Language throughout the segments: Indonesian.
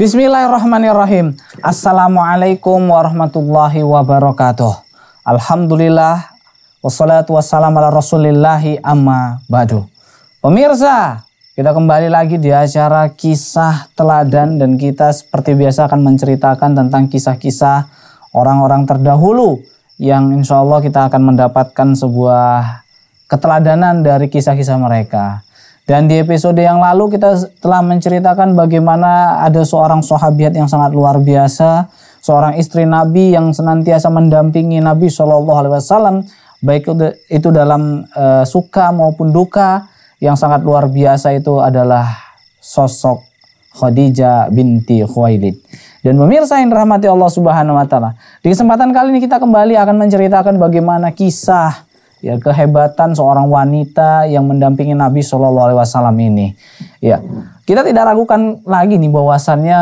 Bismillahirrahmanirrahim. Assalamualaikum warahmatullahi wabarakatuh. Alhamdulillah. Wassalatu wassalamu ala rasulillahi amma badu. Pemirsa, kita kembali lagi di acara kisah teladan dan kita seperti biasa akan menceritakan tentang kisah-kisah orang-orang terdahulu yang insya Allah kita akan mendapatkan sebuah keteladanan dari kisah-kisah mereka. Dan di episode yang lalu kita telah menceritakan bagaimana ada seorang sahabat yang sangat luar biasa, seorang istri Nabi yang senantiasa mendampingi Nabi Shallallahu Alaihi Wasallam, baik itu dalam uh, suka maupun duka. Yang sangat luar biasa itu adalah sosok Khadijah binti Khuwailid. Dan pemirsa yang rahmati Allah Subhanahu wa taala. Di kesempatan kali ini kita kembali akan menceritakan bagaimana kisah ya kehebatan seorang wanita yang mendampingi Nabi Shallallahu Alaihi Wasallam ini. Ya, kita tidak ragukan lagi nih bahwasannya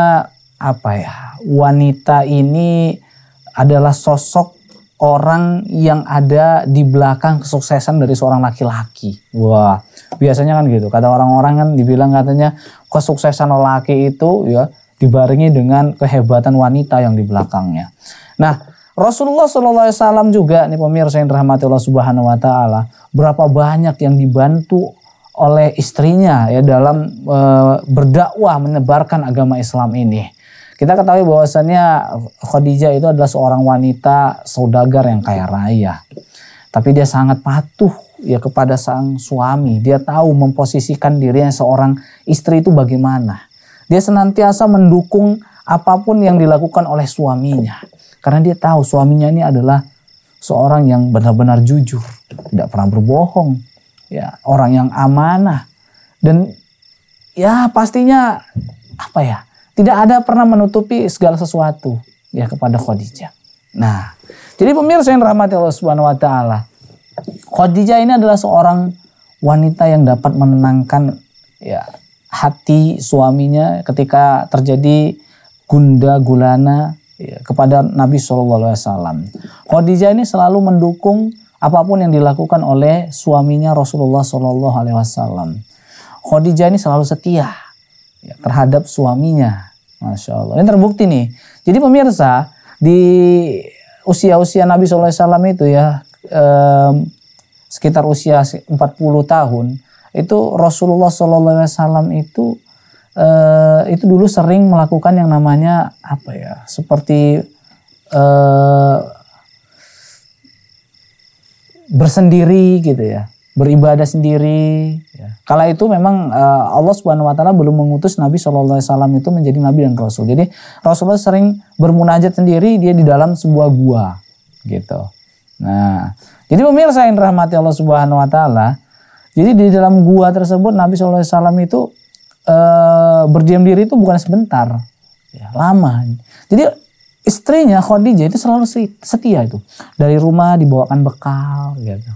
apa ya wanita ini adalah sosok orang yang ada di belakang kesuksesan dari seorang laki-laki. Wah, biasanya kan gitu. Kata orang-orang kan dibilang katanya kesuksesan laki itu ya dibarengi dengan kehebatan wanita yang di belakangnya. Nah, Rasulullah SAW juga nih pemirsa yang dirahmati Allah Subhanahu wa taala, berapa banyak yang dibantu oleh istrinya ya dalam e, berdakwah menyebarkan agama Islam ini. Kita ketahui bahwasannya Khadijah itu adalah seorang wanita saudagar yang kaya raya. Tapi dia sangat patuh ya kepada sang suami. Dia tahu memposisikan dirinya seorang istri itu bagaimana. Dia senantiasa mendukung apapun yang dilakukan oleh suaminya karena dia tahu suaminya ini adalah seorang yang benar-benar jujur, tidak pernah berbohong, ya, orang yang amanah dan ya pastinya apa ya? Tidak ada pernah menutupi segala sesuatu ya kepada Khadijah. Nah, jadi pemirsa yang rahmati Allah Subhanahu wa taala, Khadijah ini adalah seorang wanita yang dapat menenangkan ya hati suaminya ketika terjadi gunda gulana Iya, kepada Nabi Shallallahu Alaihi Wasallam. Khadijah ini selalu mendukung apapun yang dilakukan oleh suaminya Rasulullah Shallallahu Alaihi Wasallam. Khadijah ini selalu setia ya, terhadap suaminya, masya Allah. Ini terbukti nih. Jadi pemirsa di usia-usia Nabi Shallallahu Alaihi Wasallam itu ya eh, sekitar usia 40 tahun itu Rasulullah Shallallahu Alaihi Wasallam itu Eh, itu dulu sering melakukan yang namanya apa ya seperti eh, bersendiri gitu ya beribadah sendiri. Ya. Kala itu memang eh, Allah Subhanahu wa taala belum mengutus Nabi Shallallahu alaihi wasallam itu menjadi nabi dan rasul. Jadi Rasulullah sering bermunajat sendiri dia di dalam sebuah gua gitu. Nah, jadi pemirsa yang rahmati Allah Subhanahu wa taala, jadi di dalam gua tersebut Nabi Shallallahu alaihi wasallam itu Eh, berdiam diri itu bukan sebentar, ya, lama. Jadi istrinya Khadijah itu selalu setia itu. Dari rumah dibawakan bekal gitu.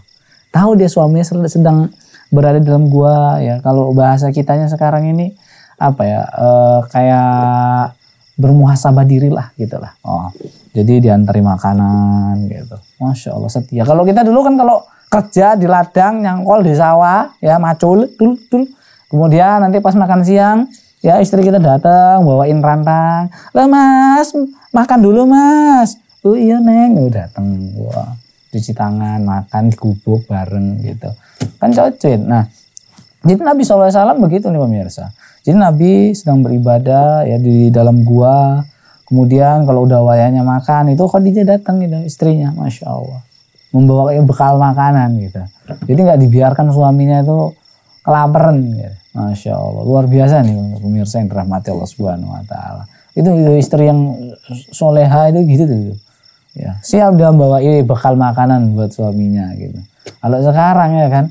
Tahu dia suaminya sedang berada dalam gua ya. Kalau bahasa kitanya sekarang ini apa ya? E, kayak bermuhasabah dirilah gitu lah. Oh. Jadi diantari makanan gitu. Masya Allah setia. Kalau kita dulu kan kalau kerja di ladang, nyangkol di sawah ya macul, tul tul Kemudian nanti pas makan siang, ya istri kita datang bawain rantang. Lah mas, makan dulu mas. Oh iya neng, udah oh, datang. Wah, cuci tangan, makan gubuk bareng gitu. Kan cocok. Nah, jadi Nabi SAW begitu nih pemirsa. Jadi Nabi sedang beribadah ya di dalam gua. Kemudian kalau udah wayanya makan itu Khadijah datang gitu istrinya, masya Allah, membawa bekal makanan gitu. Jadi nggak dibiarkan suaminya itu kelaparan gitu. Masya Allah luar biasa nih pemirsa yang dirahmati Allah Subhanahu Wa Taala itu, itu istri yang soleha itu gitu tuh ya siap dia bawa ini bekal makanan buat suaminya gitu kalau sekarang ya kan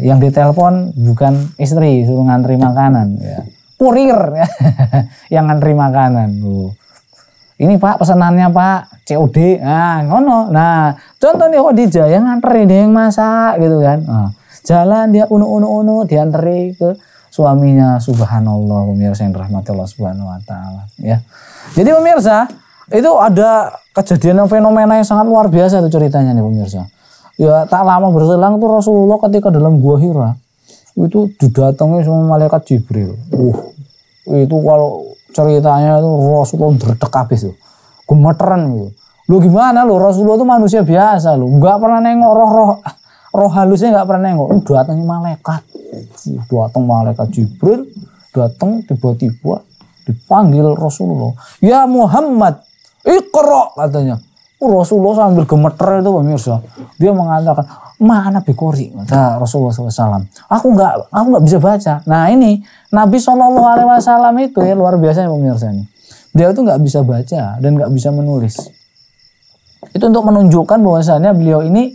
yang ditelepon bukan istri suruh ngantri makanan ya kurir ya. yang ngantri makanan oh. ini pak pesanannya pak COD nah ngono nah contoh nih Khadijah yang ngantri dia yang masak gitu kan nah jalan dia unu unu unu dianteri ke suaminya subhanallah pemirsa yang rahmati Allah subhanahu wa taala ya jadi pemirsa itu ada kejadian yang fenomena yang sangat luar biasa itu ceritanya nih pemirsa ya tak lama berselang tuh Rasulullah ketika dalam gua Hira itu didatangi sama malaikat Jibril uh itu kalau ceritanya itu Rasulullah berdek habis tuh gemeteran gitu lu gimana lu Rasulullah itu manusia biasa lu nggak pernah nengok roh-roh roh halusnya nggak pernah nengok datangnya malaikat datang malaikat Jibril datang tiba-tiba dipanggil Rasulullah ya Muhammad ikro katanya oh, Rasulullah sambil gemeter itu pemirsa dia mengatakan mana bikori kata Rasulullah SAW aku nggak aku nggak bisa baca nah ini Nabi Shallallahu Alaihi Wasallam itu ya luar ya pemirsa ini Dia itu nggak bisa baca dan nggak bisa menulis itu untuk menunjukkan bahwasannya beliau ini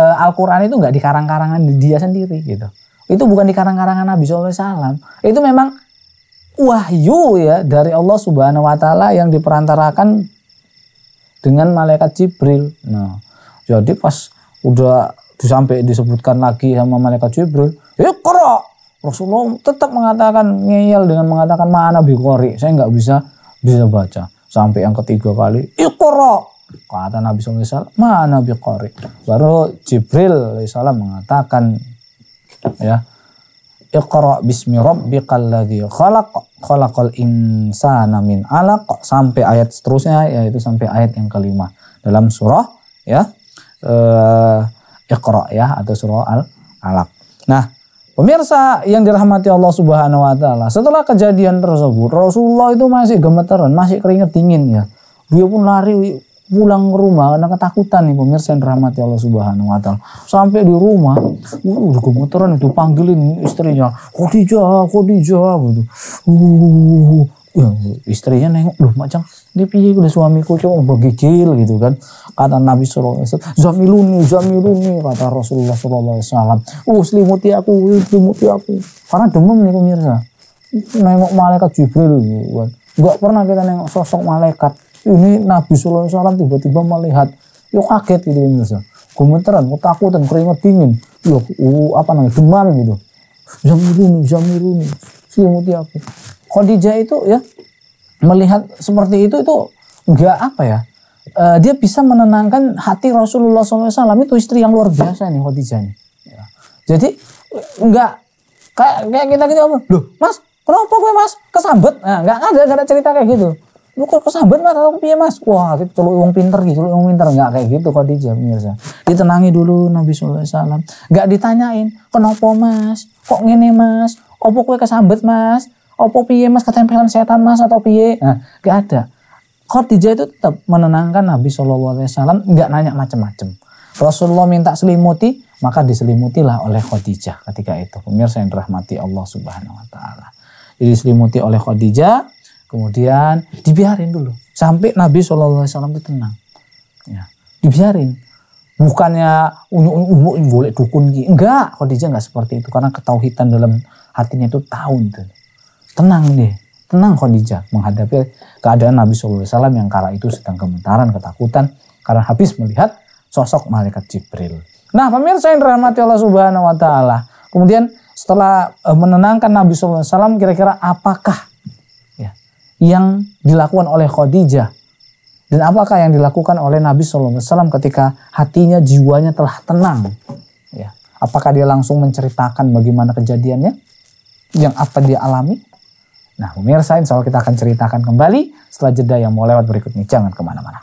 uh, Al-Quran itu nggak dikarang karangan karangan dia sendiri gitu. Itu bukan dikarang karangan Nabi Sallallahu Alaihi Wasallam. Itu memang wahyu ya dari Allah Subhanahu Wa Taala yang diperantarakan dengan malaikat Jibril. Nah, jadi pas udah disampe disebutkan lagi sama malaikat Jibril, ya koro. Rasulullah tetap mengatakan ngeyel dengan mengatakan mana bikori. Saya nggak bisa bisa baca. Sampai yang ketiga kali, ikoro Kata Nabi SAW, mana Qori." Baru Jibril SAW mengatakan, ya, Iqra bismi rabbikal ladzi khalaq khalaqal insana min 'alaq sampai ayat seterusnya yaitu sampai ayat yang kelima dalam surah ya eh, Iqra ya atau surah Al Alaq. Nah, pemirsa yang dirahmati Allah Subhanahu wa taala, setelah kejadian tersebut Rasulullah itu masih gemetaran, masih keringat dingin ya. Dia pun lari pulang ke rumah karena ketakutan nih pemirsa yang rahmat ya Allah Subhanahu wa taala. Sampai di rumah, uh, udah gemeteran itu panggilin istrinya, Khadijah, Khadijah gitu. Uh, uh, istrinya nengok, loh macam dia piye udah suamiku cowok bergigil gitu kan. Kata Nabi saw, "Zamiluni, zamiluni," kata Rasulullah saw, wuh "Uh, selimuti ya aku, uh, selimuti ya aku." Karena demam nih pemirsa. Nengok malaikat Jibril gitu kan. Gak pernah kita nengok sosok malaikat ini Nabi Sallallahu Alaihi Wasallam tiba-tiba melihat yo kaget gitu pemirsa gemeteran dan keringat dingin yuk uh, apa namanya demam gitu Zamiruni Zamiruni selimuti aku Khadijah itu ya melihat seperti itu itu nggak apa ya uh, dia bisa menenangkan hati Rasulullah SAW itu istri yang luar biasa nih Khadijah ini. Ya. Jadi nggak kayak kayak kita gitu loh mas kenapa gue mas kesambet nah, nggak ada cara ada cerita kayak gitu lu kok kesabat mas atau piye mas wah tapi celuk uang pinter gitu uang pinter nggak kayak gitu kok dijam mirza ditenangi dulu Nabi Sallallahu Alaihi Wasallam nggak ditanyain kenapa mas kok ngene mas opo kue kesambet mas opo piye mas ketempelan setan mas atau piye nah nggak ada Khadijah itu tetap menenangkan Nabi saw, Alaihi Wasallam nggak nanya macem-macem Rasulullah minta selimuti maka diselimutilah oleh Khadijah ketika itu pemirsa yang dirahmati Allah Subhanahu Wa Taala jadi diselimuti oleh Khadijah Kemudian dibiarin dulu sampai Nabi Shallallahu Alaihi Wasallam itu tenang. Ya, dibiarin. Bukannya unyu unyu boleh dukun gitu Enggak, Khadijah enggak seperti itu karena ketauhidan dalam hatinya itu tahu itu. Tenang deh, tenang Khadijah menghadapi keadaan Nabi Shallallahu Alaihi Wasallam yang kala itu sedang gemetaran, ketakutan karena habis melihat sosok malaikat Jibril. Nah, pemirsa yang dirahmati Allah Subhanahu wa taala. Kemudian setelah eh, menenangkan Nabi SAW, kira-kira apakah yang dilakukan oleh Khadijah dan apakah yang dilakukan oleh Nabi Sallallahu Alaihi Wasallam ketika hatinya jiwanya telah tenang ya apakah dia langsung menceritakan bagaimana kejadiannya yang apa dia alami nah pemirsa insya Allah kita akan ceritakan kembali setelah jeda yang mau lewat berikutnya. jangan kemana-mana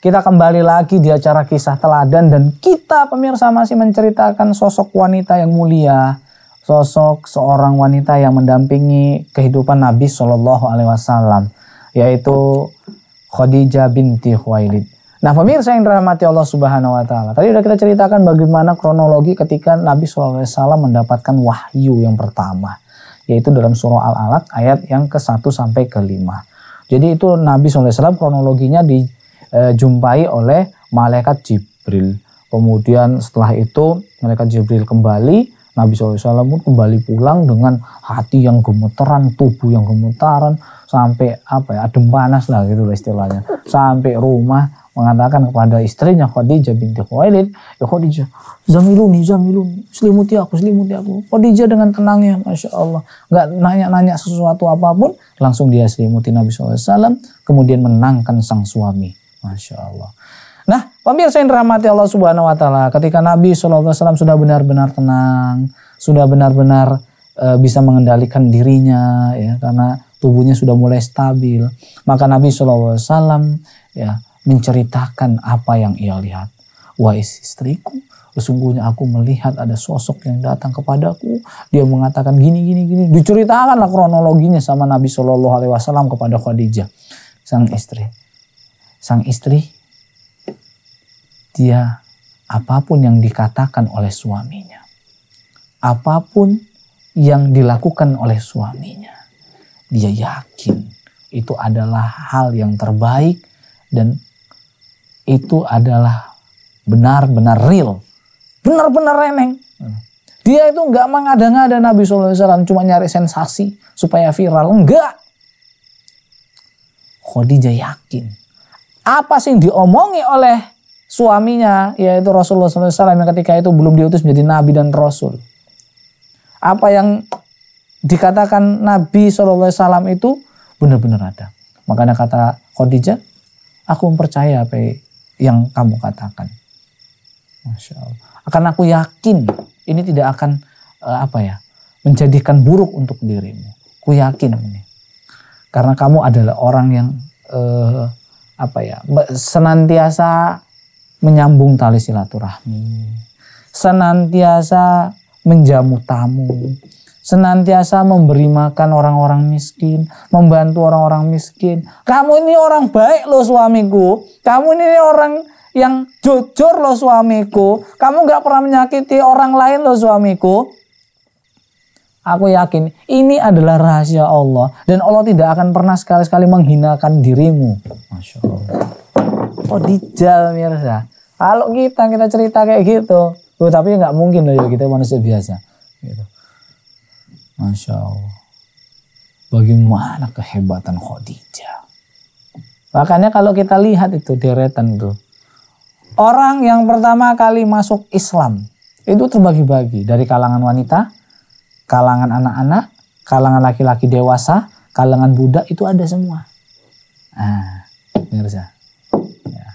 kita kembali lagi di acara kisah teladan dan kita pemirsa masih menceritakan sosok wanita yang mulia, sosok seorang wanita yang mendampingi kehidupan Nabi Shallallahu Alaihi Wasallam, yaitu Khadijah binti Khuwailid. Nah pemirsa yang dirahmati Allah Subhanahu Wa Taala, tadi sudah kita ceritakan bagaimana kronologi ketika Nabi Shallallahu Alaihi Wasallam mendapatkan wahyu yang pertama, yaitu dalam surah Al-Alaq ayat yang ke 1 sampai ke 5. Jadi itu Nabi SAW kronologinya di, Eh, jumpai oleh malaikat Jibril. Kemudian setelah itu malaikat Jibril kembali, Nabi SAW pun kembali pulang dengan hati yang gemeteran, tubuh yang gemetaran, sampai apa ya, adem panas lah gitu lah istilahnya. Sampai rumah mengatakan kepada istrinya Khadijah binti Khuwailid, ya Khadijah, zamiluni, zamiluni, selimuti aku, selimuti aku. Khadijah dengan tenangnya, Masya Allah, nggak nanya-nanya sesuatu apapun, langsung dia selimuti Nabi SAW, kemudian menangkan sang suami. Masya Allah. Nah, pemirsa yang dirahmati Allah Subhanahu wa taala, ketika Nabi SAW sudah benar-benar tenang, sudah benar-benar e, bisa mengendalikan dirinya ya karena tubuhnya sudah mulai stabil, maka Nabi SAW ya menceritakan apa yang ia lihat. Wahai istriku, sesungguhnya aku melihat ada sosok yang datang kepadaku. Dia mengatakan gini gini gini. Diceritakanlah kronologinya sama Nabi Shallallahu Alaihi Wasallam kepada Khadijah, sang istri sang istri, dia apapun yang dikatakan oleh suaminya, apapun yang dilakukan oleh suaminya, dia yakin itu adalah hal yang terbaik dan itu adalah benar-benar real, benar-benar remeng. Dia itu nggak mengada-ngada Nabi SAW cuma nyari sensasi supaya viral, enggak. Khadijah yakin apa sih yang diomongi oleh suaminya yaitu Rasulullah SAW yang ketika itu belum diutus menjadi nabi dan rasul. Apa yang dikatakan Nabi SAW itu benar-benar ada. Makanya kata Khadijah, aku mempercaya apa yang kamu katakan. Masya Allah. Akan aku yakin ini tidak akan eh, apa ya menjadikan buruk untuk dirimu. Ku yakin ini. Karena kamu adalah orang yang eh, apa ya senantiasa menyambung tali silaturahmi, senantiasa menjamu tamu, senantiasa memberi makan orang-orang miskin, membantu orang-orang miskin. Kamu ini orang baik loh suamiku, kamu ini orang yang jujur loh suamiku, kamu nggak pernah menyakiti orang lain loh suamiku. Aku yakin ini adalah rahasia Allah dan Allah tidak akan pernah sekali-sekali menghinakan dirimu. Masya Allah. Oh dijal mirsa. Kalau kita kita cerita kayak gitu, oh, tapi nggak mungkin loh ya, kita manusia biasa. Gitu. Masya Allah. Bagaimana kehebatan Khadijah. Makanya kalau kita lihat itu deretan tuh. Orang yang pertama kali masuk Islam itu terbagi-bagi dari kalangan wanita, kalangan anak-anak, kalangan laki-laki dewasa, kalangan budak itu ada semua. Nah, Ya.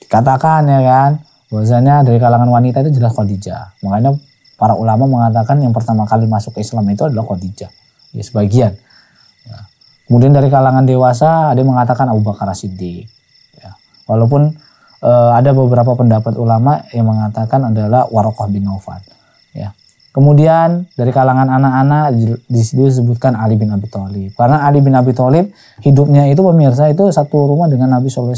Dikatakan ya kan, bahwasanya dari kalangan wanita itu jelas Khadijah. Makanya para ulama mengatakan yang pertama kali masuk ke Islam itu adalah Khadijah. Ya sebagian. Ya. Kemudian dari kalangan dewasa ada yang mengatakan Abu Bakar Siddiq. Ya. Walaupun e, ada beberapa pendapat ulama yang mengatakan adalah Warokoh bin Naufal. Kemudian dari kalangan anak-anak di sini disebutkan Ali bin Abi Thalib. Karena Ali bin Abi Thalib hidupnya itu pemirsa itu satu rumah dengan Nabi SAW.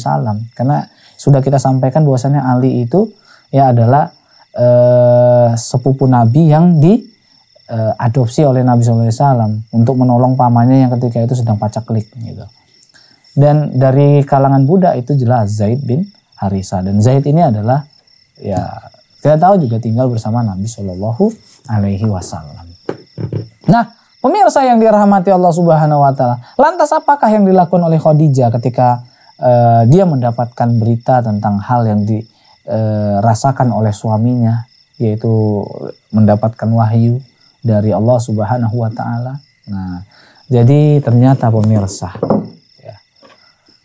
Karena sudah kita sampaikan bahwasanya Ali itu ya adalah eh, sepupu Nabi yang diadopsi eh, oleh Nabi SAW untuk menolong pamannya yang ketika itu sedang pacaklik gitu. Dan dari kalangan Buddha itu jelas Zaid bin Harisa dan Zaid ini adalah ya kita tahu juga tinggal bersama Nabi Shallallahu alaihi wasallam. Nah, pemirsa yang dirahmati Allah Subhanahu wa taala, lantas apakah yang dilakukan oleh Khadijah ketika uh, dia mendapatkan berita tentang hal yang dirasakan eh, oleh suaminya yaitu mendapatkan wahyu dari Allah Subhanahu wa taala. Nah, jadi ternyata pemirsa ya,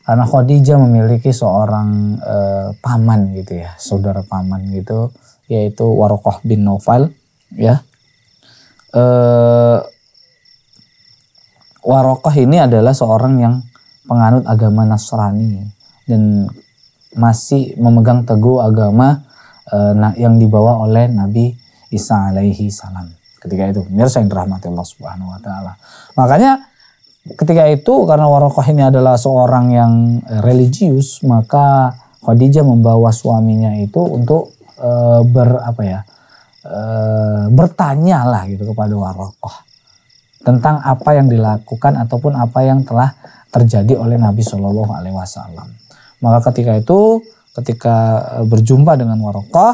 karena Khadijah memiliki seorang uh, paman gitu ya, saudara paman gitu yaitu Warokoh bin Nofal ya eh, Warokoh ini adalah seorang yang penganut agama Nasrani dan masih memegang teguh agama eh, yang dibawa oleh Nabi Isa alaihi salam ketika itu mirsa yang dirahmati Allah Subhanahu wa taala. Makanya ketika itu karena Warokoh ini adalah seorang yang eh, religius maka Khadijah membawa suaminya itu untuk e, ber apa ya Eh, bertanyalah bertanya lah gitu kepada Warokoh tentang apa yang dilakukan ataupun apa yang telah terjadi oleh Nabi Shallallahu Alaihi Wasallam. Maka ketika itu, ketika eh, berjumpa dengan Warokoh,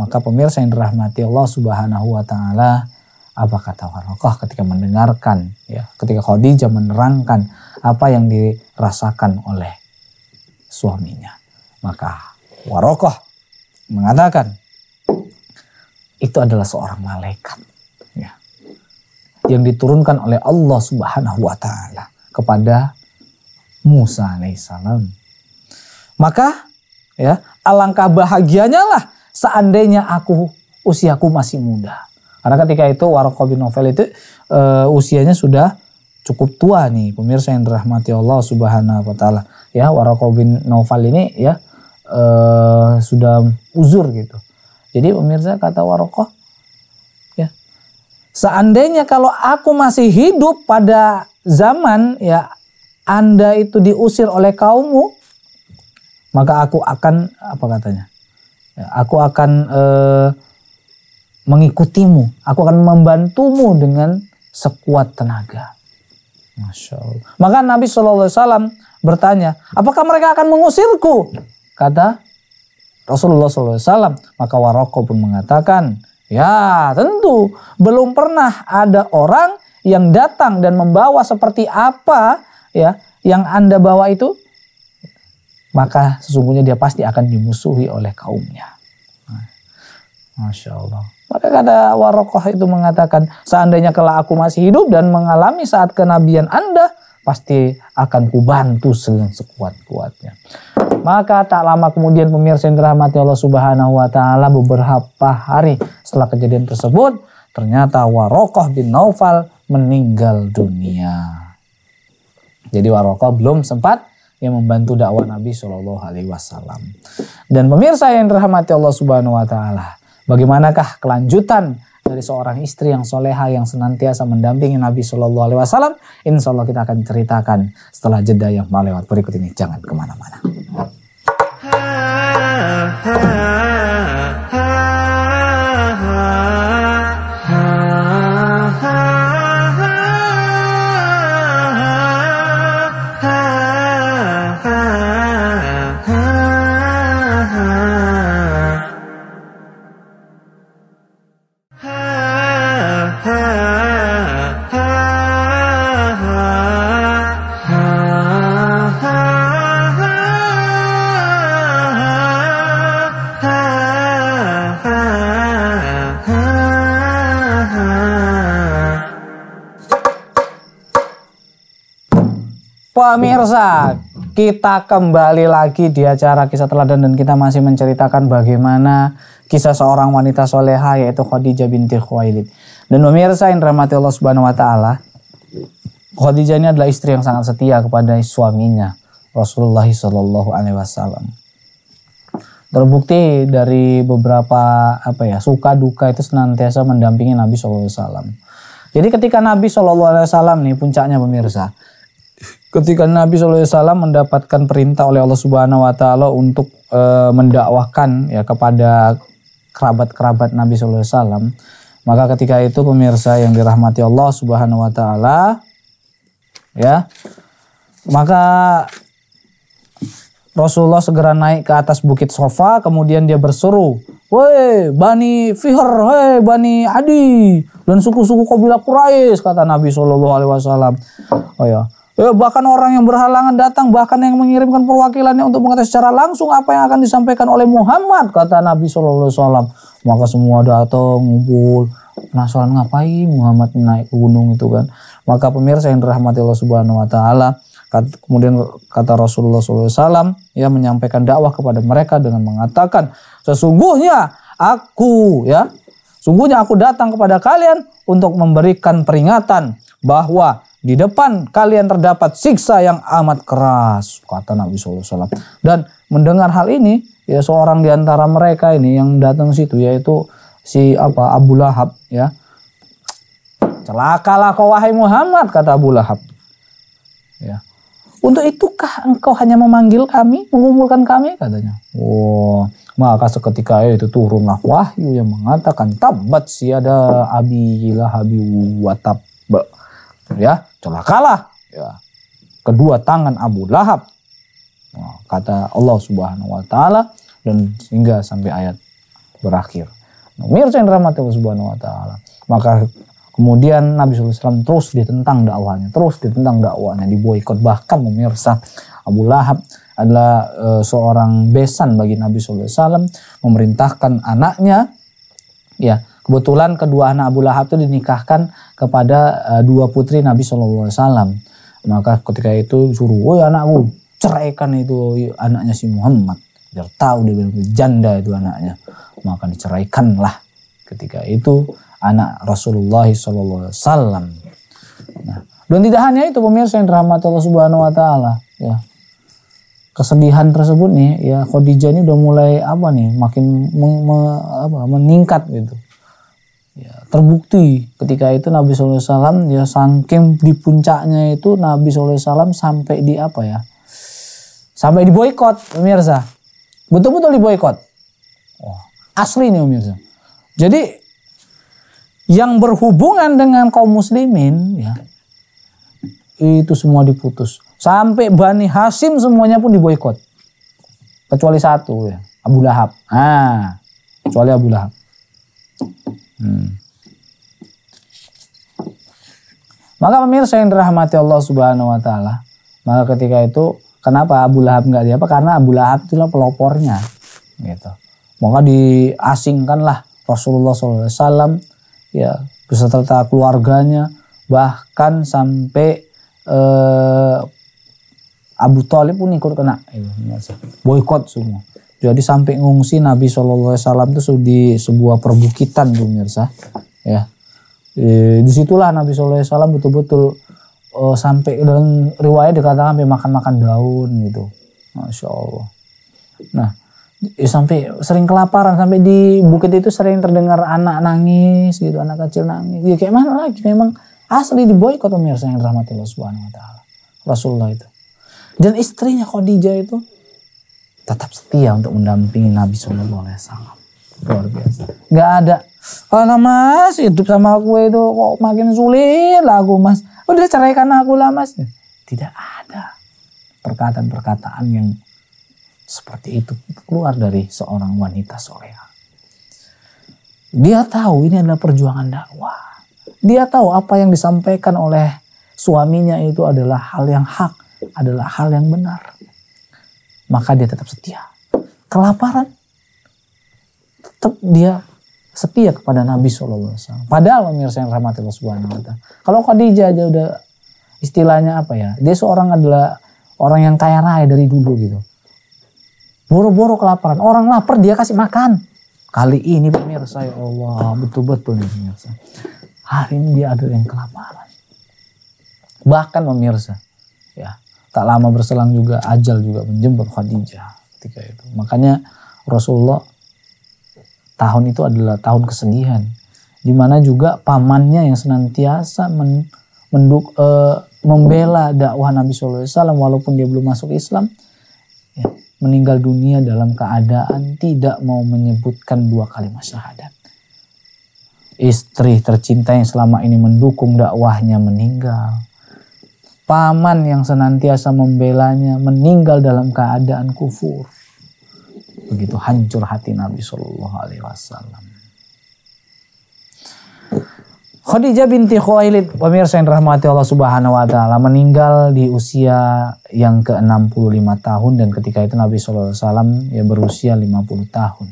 maka pemirsa yang dirahmati Allah Subhanahu Wa Taala, apa kata Warokoh ketika mendengarkan, ya, ketika Khadijah menerangkan apa yang dirasakan oleh suaminya, maka Warokoh mengatakan, itu adalah seorang malaikat ya. yang diturunkan oleh Allah Subhanahu wa taala kepada Musa alaihissalam. Maka ya alangkah bahagianya lah seandainya aku usiaku masih muda. Karena ketika itu Warqa bin Novel itu e, usianya sudah cukup tua nih pemirsa yang dirahmati Allah Subhanahu wa taala. Ya, Warqa bin Novel ini ya e, sudah uzur gitu. Jadi pemirsa kata Warokoh, ya, seandainya kalau aku masih hidup pada zaman ya Anda itu diusir oleh kaummu, maka aku akan apa katanya? Ya, aku akan eh, mengikutimu, aku akan membantumu dengan sekuat tenaga. Masya Allah. Maka Nabi Shallallahu Alaihi Wasallam bertanya, apakah mereka akan mengusirku? Kata Rasulullah SAW. Maka Waroko pun mengatakan, ya tentu belum pernah ada orang yang datang dan membawa seperti apa ya yang anda bawa itu maka sesungguhnya dia pasti akan dimusuhi oleh kaumnya. Masya Allah. Maka kata Warokoh itu mengatakan, seandainya kelak aku masih hidup dan mengalami saat kenabian Anda, pasti akan kubantu sekuat-kuatnya. Maka tak lama kemudian pemirsa yang dirahmati Allah Subhanahu wa taala beberapa hari setelah kejadian tersebut ternyata Warokoh bin Naufal meninggal dunia. Jadi Warokoh belum sempat yang membantu dakwah Nabi Shallallahu Alaihi Wasallam. Dan pemirsa yang dirahmati Allah Subhanahu Wa Taala, bagaimanakah kelanjutan dari seorang istri yang soleha yang senantiasa mendampingi Nabi Shallallahu Alaihi Wasallam. Insya Allah kita akan ceritakan setelah jeda yang melewat berikut ini. Jangan kemana-mana. Pemirsa, kita kembali lagi di acara kisah teladan dan kita masih menceritakan bagaimana kisah seorang wanita soleha yaitu Khadijah binti Khuwailid. Dan pemirsa yang dirahmati Allah Subhanahu wa taala, Khadijah ini adalah istri yang sangat setia kepada suaminya, Rasulullah Shallallahu alaihi wasallam. Terbukti dari beberapa apa ya, suka duka itu senantiasa mendampingi Nabi Shallallahu alaihi wasallam. Jadi ketika Nabi Shallallahu alaihi wasallam nih puncaknya pemirsa, ketika Nabi SAW mendapatkan perintah oleh Allah Subhanahu Wa Taala untuk e, mendakwahkan ya kepada kerabat-kerabat Nabi SAW, maka ketika itu pemirsa yang dirahmati Allah Subhanahu Wa Taala, ya maka Rasulullah segera naik ke atas bukit sofa, kemudian dia berseru, Woi, Bani Fihr, hei Bani Adi, dan suku-suku kau bilang Quraisy kata Nabi Shallallahu Alaihi Wasallam. Oh ya, Ya, bahkan orang yang berhalangan datang, bahkan yang mengirimkan perwakilannya untuk mengetes secara langsung apa yang akan disampaikan oleh Muhammad, kata Nabi Shallallahu Alaihi Wasallam. Maka semua datang, ngumpul, penasaran ngapain Muhammad naik ke gunung itu kan. Maka pemirsa yang dirahmati Allah Subhanahu Wa Taala, kemudian kata Rasulullah SAW, ya menyampaikan dakwah kepada mereka dengan mengatakan, sesungguhnya aku ya Sungguhnya aku datang kepada kalian untuk memberikan peringatan bahwa di depan kalian terdapat siksa yang amat keras kata Nabi SAW dan mendengar hal ini ya seorang di antara mereka ini yang datang situ yaitu si apa Abu Lahab ya celakalah kau wahai Muhammad kata Abu Lahab ya untuk itukah engkau hanya memanggil kami mengumpulkan kami katanya oh maka seketika itu turunlah wahyu yang mengatakan tabat siada abi lahabi watab ya celakalah ya kedua tangan Abu Lahab ya, kata Allah Subhanahu wa taala dan hingga sampai ayat berakhir nah, Mirza yang rahmat Allah Subhanahu wa taala maka kemudian Nabi SAW terus ditentang dakwahnya terus ditentang dakwahnya diboikot bahkan pemirsa Abu Lahab adalah e, seorang besan bagi Nabi SAW memerintahkan anaknya ya Kebetulan kedua anak Abu Lahab itu dinikahkan kepada eh, dua putri Nabi Shallallahu Alaihi Wasallam. Maka ketika itu suruh, woi anakku ceraikan itu anaknya si Muhammad. Biar tahu dia bilang janda itu anaknya. Maka diceraikanlah Ketika itu anak Rasulullah Shallallahu Alaihi Wasallam. Nah, dan tidak hanya itu pemirsa yang dirahmati Allah Subhanahu Wa Taala. Ya, kesedihan tersebut nih ya Khadijah ini udah mulai apa nih makin me, me, apa, meningkat gitu Ya, terbukti ketika itu Nabi SAW ya saking di puncaknya itu Nabi SAW sampai di apa ya? Sampai di boykot pemirsa. Betul-betul di boykot. asli nih pemirsa. Jadi yang berhubungan dengan kaum muslimin ya itu semua diputus. Sampai Bani Hasim semuanya pun diboikot. Kecuali satu ya, Abu Lahab. Ah, kecuali Abu Lahab. Hmm. Maka pemirsa yang dirahmati Allah Subhanahu wa taala, maka ketika itu kenapa Abu Lahab nggak diapa? Karena Abu Lahab itulah pelopornya, gitu. Maka diasingkanlah Rasulullah SAW, ya beserta keluarganya, bahkan sampai eh, Abu Thalib pun ikut kena, itu, boykot semua. Jadi sampai ngungsi Nabi Shallallahu Alaihi Wasallam itu di sebuah perbukitan pemirsa, ya. E, disitulah Nabi Shallallahu Alaihi Wasallam betul-betul e, sampai dalam riwayat dikatakan sampai makan-makan daun gitu, masya Allah. Nah, e, sampai sering kelaparan sampai di bukit itu sering terdengar anak nangis gitu, anak kecil nangis. Ya kayak mana lagi? Memang asli di diboykot pemirsa yang rahmatillah subhanahu wa taala. Rasulullah itu. Dan istrinya Khadijah itu tetap setia untuk mendampingi Nabi Sallallahu Alaihi Wasallam. Luar biasa. Gak ada. Karena mas hidup sama aku itu kok makin sulit lah aku mas. Udah ceraikan aku lah mas. Tidak ada perkataan-perkataan yang seperti itu keluar dari seorang wanita soleha. Dia tahu ini adalah perjuangan dakwah. Dia tahu apa yang disampaikan oleh suaminya itu adalah hal yang hak, adalah hal yang benar maka dia tetap setia. Kelaparan, tetap dia setia kepada Nabi SAW. Padahal pemirsa yang rahmati Allah Subhanahu Wa Kalau Khadijah aja udah istilahnya apa ya? Dia seorang adalah orang yang kaya raya dari dulu gitu. Boro-boro kelaparan. Orang lapar dia kasih makan. Kali ini pemirsa ya Allah betul-betul nih pemirsa. Hari ini dia ada yang kelaparan. Bahkan pemirsa ya tak lama berselang juga ajal juga menjemput Khadijah ketika itu. Makanya Rasulullah tahun itu adalah tahun kesedihan di mana juga pamannya yang senantiasa men, menduk, e, membela dakwah Nabi SAW walaupun dia belum masuk Islam ya, meninggal dunia dalam keadaan tidak mau menyebutkan dua kalimat syahadat istri tercinta yang selama ini mendukung dakwahnya meninggal paman yang senantiasa membelanya meninggal dalam keadaan kufur. Begitu hancur hati Nabi Shallallahu Alaihi Wasallam. Khadijah binti Khuwailid, pemirsa yang rahmati Allah Subhanahu wa taala, meninggal di usia yang ke-65 tahun dan ketika itu Nabi sallallahu alaihi wasallam ya berusia 50 tahun.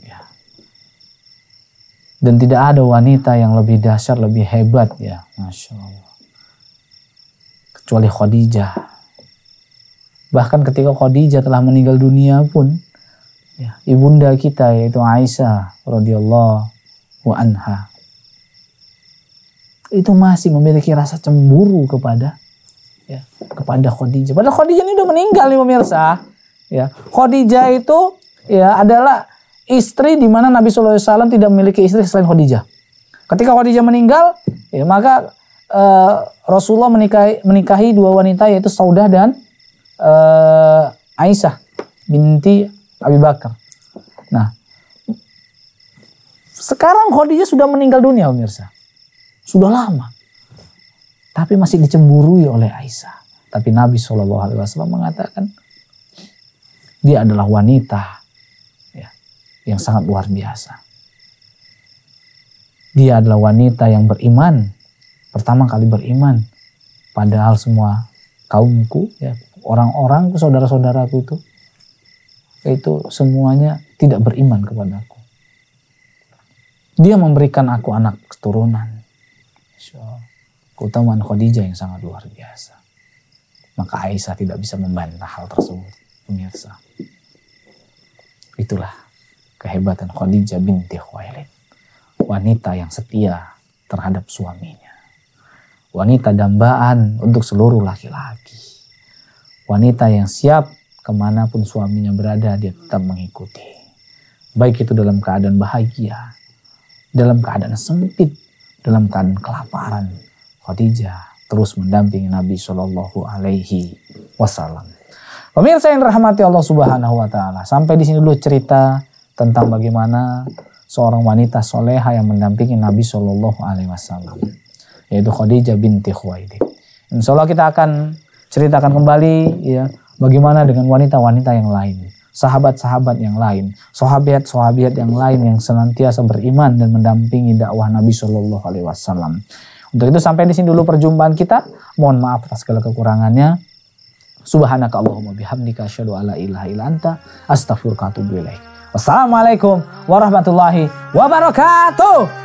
Ya. Dan tidak ada wanita yang lebih dahsyat, lebih hebat ya, Masya Allah kecuali Khadijah. Bahkan ketika Khadijah telah meninggal dunia pun, ya, ibunda kita yaitu Aisyah radhiyallahu anha itu masih memiliki rasa cemburu kepada ya, kepada Khadijah. Padahal Khadijah ini sudah meninggal nih pemirsa. Ya, Khadijah itu ya adalah istri di mana Nabi Shallallahu Alaihi Wasallam tidak memiliki istri selain Khadijah. Ketika Khadijah meninggal, ya maka uh, Rasulullah menikahi, menikahi dua wanita yaitu Saudah dan uh, Aisyah binti Abi Bakar. Nah, sekarang Khadijah sudah meninggal dunia pemirsa. Sudah lama. Tapi masih dicemburui oleh Aisyah. Tapi Nabi Shallallahu Alaihi Wasallam mengatakan dia adalah wanita ya, yang sangat luar biasa. Dia adalah wanita yang beriman pertama kali beriman. Padahal semua kaumku, ya, orang-orangku, saudara-saudaraku itu, itu semuanya tidak beriman kepadaku. Dia memberikan aku anak keturunan. Keutamaan Khadijah yang sangat luar biasa. Maka Aisyah tidak bisa membantah hal tersebut. Pemirsa. Itulah kehebatan Khadijah binti Khuwailid. Wanita yang setia terhadap suaminya wanita dambaan untuk seluruh laki-laki. Wanita yang siap kemanapun suaminya berada, dia tetap mengikuti. Baik itu dalam keadaan bahagia, dalam keadaan sempit, dalam keadaan kelaparan. Khadijah terus mendampingi Nabi Shallallahu Alaihi Wasallam. Pemirsa yang dirahmati Allah Subhanahu Wa Taala, sampai di sini dulu cerita tentang bagaimana seorang wanita soleha yang mendampingi Nabi Shallallahu Alaihi Wasallam yaitu Khadijah binti Khuwailid. Insya Allah kita akan ceritakan kembali ya bagaimana dengan wanita-wanita yang lain, sahabat-sahabat yang lain, sahabat-sahabat yang lain yang senantiasa beriman dan mendampingi dakwah Nabi Shallallahu Alaihi Wasallam. Untuk itu sampai di sini dulu perjumpaan kita. Mohon maaf atas segala kekurangannya. Subhanaka Allahumma bihamdika asyhadu alla ilaha illa anta astaghfiruka Wassalamualaikum warahmatullahi wabarakatuh.